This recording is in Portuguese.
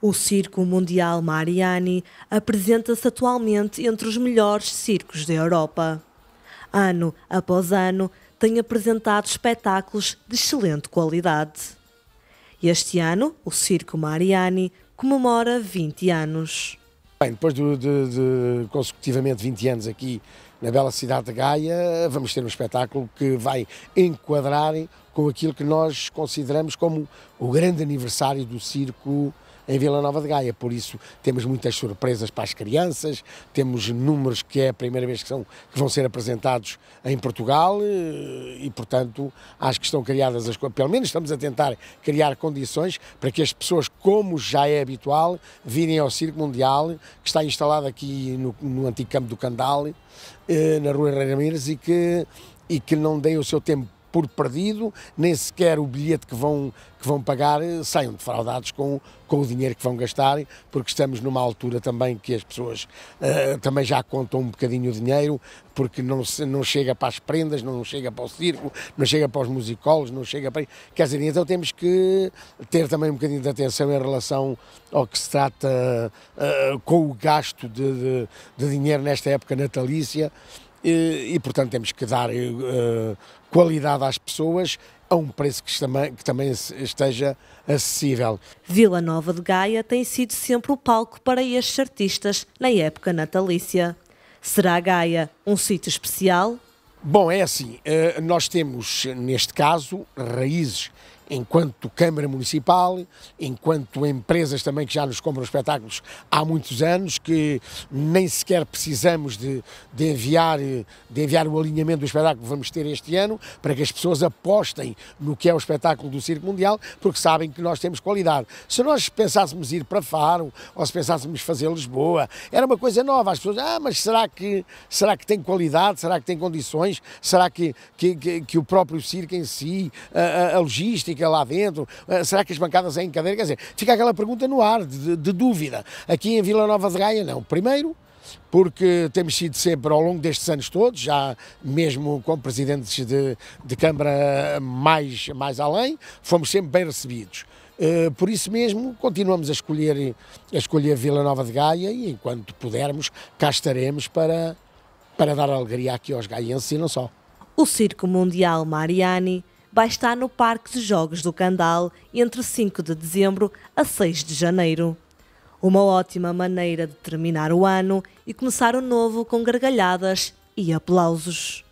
O Circo Mundial Mariani apresenta-se atualmente entre os melhores circos da Europa. Ano após ano, tem apresentado espetáculos de excelente qualidade. Este ano, o Circo Mariani comemora 20 anos. Bem, depois de, de, de, consecutivamente 20 anos aqui na bela cidade de Gaia, vamos ter um espetáculo que vai enquadrar com aquilo que nós consideramos como o grande aniversário do circo em Vila Nova de Gaia. Por isso temos muitas surpresas para as crianças, temos números que é a primeira vez que, são, que vão ser apresentados em Portugal eh, e, portanto, acho que estão criadas as coisas. Pelo menos estamos a tentar criar condições para que as pessoas, como já é habitual, virem ao Circo Mundial, que está instalado aqui no, no antigo campo do Candale, eh, na Rua Ramírez, e que, e que não deem o seu tempo por perdido, nem sequer o bilhete que vão, que vão pagar eh, saiam defraudados com, com o dinheiro que vão gastar, porque estamos numa altura também que as pessoas uh, também já contam um bocadinho o dinheiro, porque não, se, não chega para as prendas, não chega para o circo, não chega para os musicólogos, não chega para. Quer dizer, então temos que ter também um bocadinho de atenção em relação ao que se trata uh, com o gasto de, de, de dinheiro nesta época natalícia e, eh, e portanto temos que dar uh, qualidade às pessoas a um preço que, estama, que também esteja acessível. Vila Nova de Gaia tem sido sempre o palco para estes artistas na época natalícia. Será Gaia um sítio especial? Bom, é assim, eh, nós temos, neste caso, raízes enquanto Câmara Municipal, enquanto empresas também que já nos compram espetáculos há muitos anos, que nem sequer precisamos de, de, enviar, de enviar o alinhamento do espetáculo que vamos ter este ano, para que as pessoas apostem no que é o espetáculo do Circo Mundial, porque sabem que nós temos qualidade. Se nós pensássemos ir para Faro, ou se pensássemos fazer Lisboa, era uma coisa nova, as pessoas, ah, mas será que, será que tem qualidade, será que tem condições, será que, que, que, que o próprio circo em si, a, a logística, fica lá dentro? Eh, será que as bancadas é em cadeira? Quer dizer, fica aquela pergunta no ar, de, de dúvida. Aqui em Vila Nova de Gaia, não. Primeiro, porque temos sido sempre, ao longo destes anos todos, já mesmo com presidentes de, de Câmara mais, mais além, fomos sempre bem recebidos. Eh, por isso mesmo, continuamos a escolher, a escolher Vila Nova de Gaia e, enquanto pudermos, cá estaremos para, para dar alegria aqui aos gaienses e não só. O Circo Mundial Mariani vai estar no Parque de Jogos do Candal entre 5 de dezembro a 6 de janeiro. Uma ótima maneira de terminar o ano e começar o novo com gargalhadas e aplausos.